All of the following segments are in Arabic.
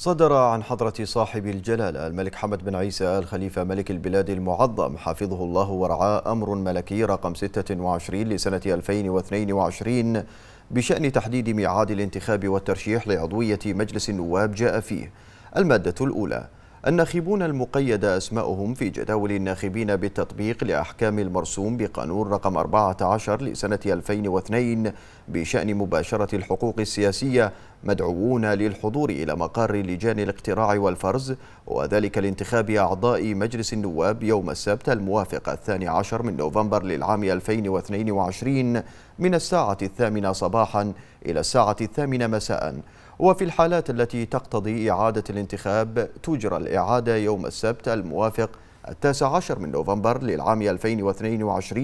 صدر عن حضرة صاحب الجلالة الملك حمد بن عيسى آل خليفة ملك البلاد المعظم حفظه الله ورعاه أمر ملكي رقم 26 لسنة 2022 بشأن تحديد ميعاد الانتخاب والترشيح لعضوية مجلس النواب جاء فيه المادة الأولى الناخبون المقيد أسماؤهم في جداول الناخبين بالتطبيق لأحكام المرسوم بقانون رقم 14 لسنة 2002 بشأن مباشرة الحقوق السياسية مدعوون للحضور إلى مقر لجان الاقتراع والفرز وذلك لانتخاب أعضاء مجلس النواب يوم السبت الموافق الثاني عشر من نوفمبر للعام 2022 من الساعة الثامنة صباحا إلى الساعة الثامنة مساءً وفي الحالات التي تقتضي إعادة الانتخاب تجرى الإعادة يوم السبت الموافق التاسع عشر من نوفمبر للعام 2022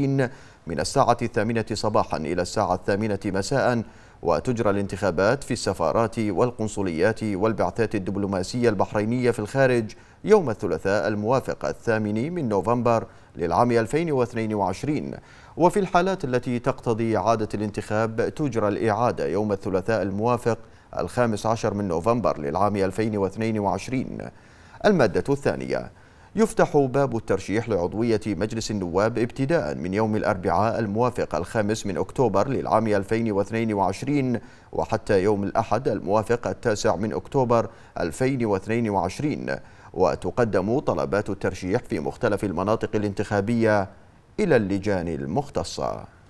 من الساعة الثامنة صباحا إلى الساعة الثامنة مساء وتجرى الانتخابات في السفارات والقنصليات والبعثات الدبلوماسية البحرينية في الخارج يوم الثلاثاء الموافق الثامن من نوفمبر للعام 2022 وفي الحالات التي تقتضي إعادة الانتخاب تجرى الإعادة يوم الثلاثاء الموافق الخامس عشر من نوفمبر للعام 2022 المادة الثانية يفتح باب الترشيح لعضوية مجلس النواب ابتداء من يوم الأربعاء الموافق الخامس من أكتوبر للعام 2022 وحتى يوم الأحد الموافق التاسع من أكتوبر 2022 وتقدم طلبات الترشيح في مختلف المناطق الانتخابية إلى اللجان المختصة